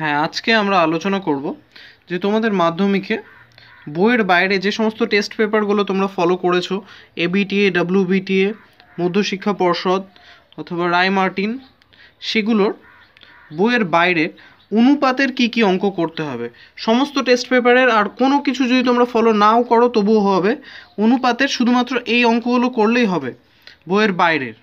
হ্যাঁ আজকে আমরা আলোচনা করব যে তোমাদের মাধ্যমিকে বইয়ের বাইরে যে সমস্ত টেস্ট পেপারগুলো তোমরা ফলো করেছো এবিটিএ ডাব্লিউবিটিএ মধ্যশিক্ষা পর্ষদ অথবা রায় মার্টিন সেগুলোর বইয়ের বাইরে অনুপাতের কি কি অঙ্ক করতে হবে সমস্ত টেস্ট পেপারের আর কোনো কিছু যদি তোমরা ফলো নাও করো তবুও হবে অনুপাতের শুধুমাত্র এই অঙ্কগুলো করলেই হবে বইয়ের বাইরের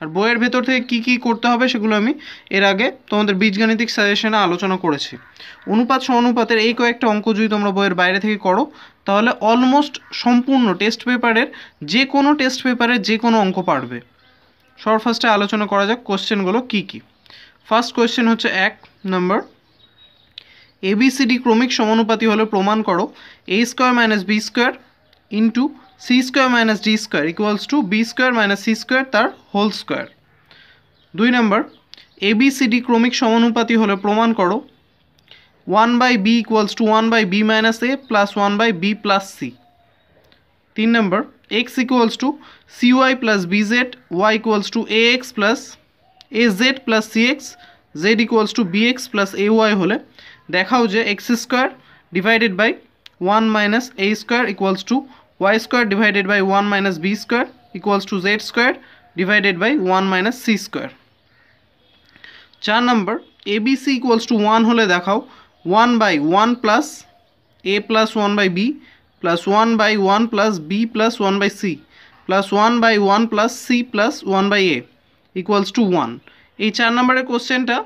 আর বইয়ের ভেতর থেকে কি কি করতে হবে সেগুলো আমি এর আগে তোমাদের বীজগাণিতিক সাজেশনে আলোচনা করেছি অনুপাত অনুপাতের এই কয়েকটা অঙ্ক যদি তোমরা বইয়ের বাইরে থেকে করো তাহলে অলমোস্ট সম্পূর্ণ টেস্ট পেপারের যে কোনো টেস্ট পেপারের যে কোনো অঙ্ক পারবে সর ফার্স্টে আলোচনা করা যাক কোশ্চেনগুলো কি কি ফার্স্ট কোয়েশ্চেন হচ্ছে এক নম্বর এবিসিডি ক্রমিক সমানুপাতি হলে প্রমাণ করো A square minus B square into C square minus D square equals to B square minus C square তার হোল স্কোয়ার দুই নম্বর এবিসিডি ক্রমিক সমানুপাতি হলে প্রমাণ করো one by B equals to one by B minus A plus one by B plus C তিন নম্বর X equals to C Y plus B Z Y equals to A X plus A Z plus C x Z equals to B X plus A Y হলে দেখাও যে X square divided by one minus A square equals to y square divided by 1 minus b square equals to z square divided by 1 minus c square. চার নম্বর A B C equals to one হলে দেখাও one by one plus A plus one by B plus one by one plus B plus one by C plus one by one plus C plus one by A equals to one এই চার নম্বরের কোশ্চেনটা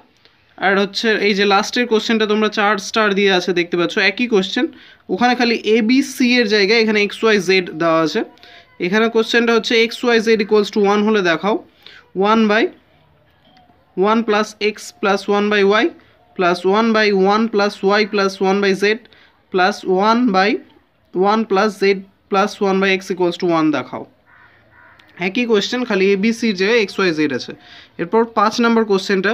আর হচ্ছে এই যে লাস্টের কোশ্চেনটা তোমরা চার স্টার দিয়ে আছে দেখতে পাচ্ছ একই কোশ্চেন ওখানে খালি এ বি সি এর জায়গায় এখানে এক্স ওয়াই জেড দেওয়া আছে এখানে কোশ্চেনটা হচ্ছে X Y Z equals to one হলে দেখাও one by one plus X plus one by Y plus one by one plus Y plus one by Z plus one by one plus Z plus one by X equals to one দেখাও একই question খালি A B এবিসির জায়গায় x Y Z আছে এরপর পাঁচ নম্বর কোশ্চেনটা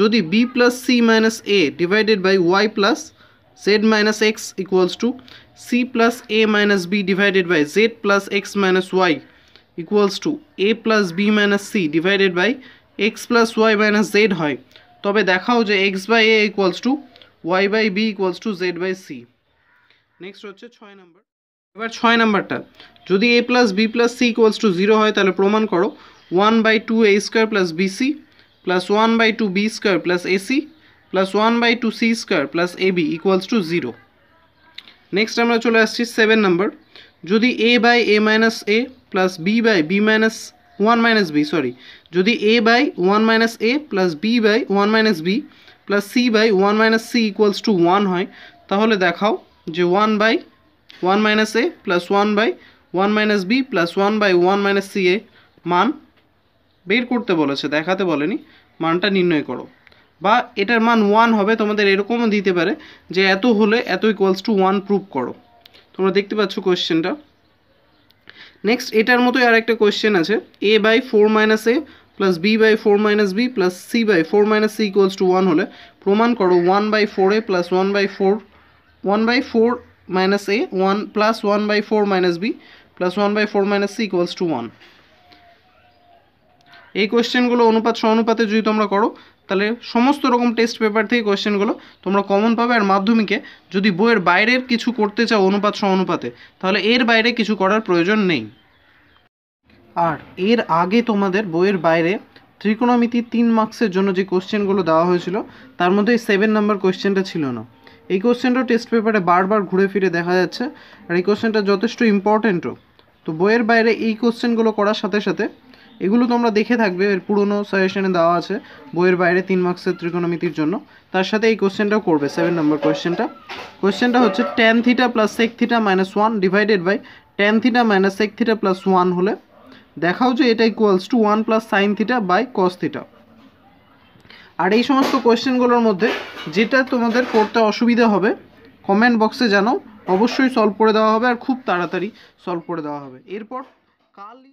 যদি b+c-a / y+z-x = c+a-b / z+x-y = a+b-c / x+y-z হয় তবে দেখাও যে x/a = y/b = z/c नेक्स्ट হচ্ছে 6 নাম্বার এবার 6 নাম্বারটা যদি a+b+c = 0 হয় তাহলে প্রমাণ করো 1/2a2+bc plus one by two B square plus AC plus one by two C square plus A B equals to zero next আমরা চলে আসছি সেভেন নাম্বার যদি A by A minus A plus B by B minus one minus B sorry যদি A by one minus A plus B by one minus B plus C by one minus C equals to one হয় তাহলে দেখাও যে one by one minus A plus one by one minus B plus one by one minus C এ মান বের করতে বলেছে দেখাতে বলেনি মানটা নির্ণয় করো বা এটার মান ওয়ান হবে তোমাদের এরকমও দিতে পারে যে এত হলে এত ইকুয়ালস টু ওয়ান প্রুভ করো তোমরা দেখতে পাচ্ছ কোয়েশ্চেনটা নেক্সট এটার মতোই আরেকটা কোয়েশ্চেন আছে A by four minus A plus B by four minus B plus C by four minus C equals to one হলে প্রমাণ করো one by four A plus one by four one by four minus A one plus one by four minus B plus one by four minus C equals to one এই কোয়েশ্চেনগুলো অনুপাত সমানুপাতে যদি তোমরা করো তাহলে সমস্ত রকম টেস্ট পেপার থেকে কোয়েশ্চেনগুলো তোমরা কমন পাবে আর মাধ্যমিকে যদি বইয়ের বাইরের কিছু করতে চাও অনুপাত সমানুপাতে তাহলে এর বাইরে কিছু করার প্রয়োজন নেই আর এর আগে তোমাদের বইয়ের বাইরে ত্রিকোণমিতি তিন মার্কসের জন্য যে কোয়েশ্চেনগুলো দেওয়া হয়েছিল তার মধ্যে এই সেভেন নাম্বার কোশ্চেনটা ছিল না এই কোশ্চেনটা টেস্ট পেপারে বারবার ঘুরে ফিরে দেখা যাচ্ছে আর এই কোশ্চেনটা যথেষ্ট ইম্পর্টেন্টও তো বইয়ের বাইরে এই কোশ্চেনগুলো করার সাথে সাথে এগুলো তোমরা দেখে থাকবে এর পুরনো সাজেশনে দেওয়া আছে বইয়ের বাইরে তিন মার্ক্সের ত্রিকোণমিতির জন্য তার সাথে এই কোশ্চেনটাও করবে সেভেন নম্বর কোশ্চেনটা কোয়েশ্চেনটা হচ্ছে tan theta plus sec theta minus one divided by tan theta minus sec theta plus one হলে দেখাও যে এটা equals to one plus sine theta by cos theta আর এই সমস্ত কোয়েশ্চেনগুলোর মধ্যে যেটা তোমাদের করতে অসুবিধা হবে কমেন্ট বক্সে জানাও অবশ্যই সলভ করে দেওয়া হবে আর খুব তাড়াতাড়ি সলভ করে দেওয়া হবে এরপর কাল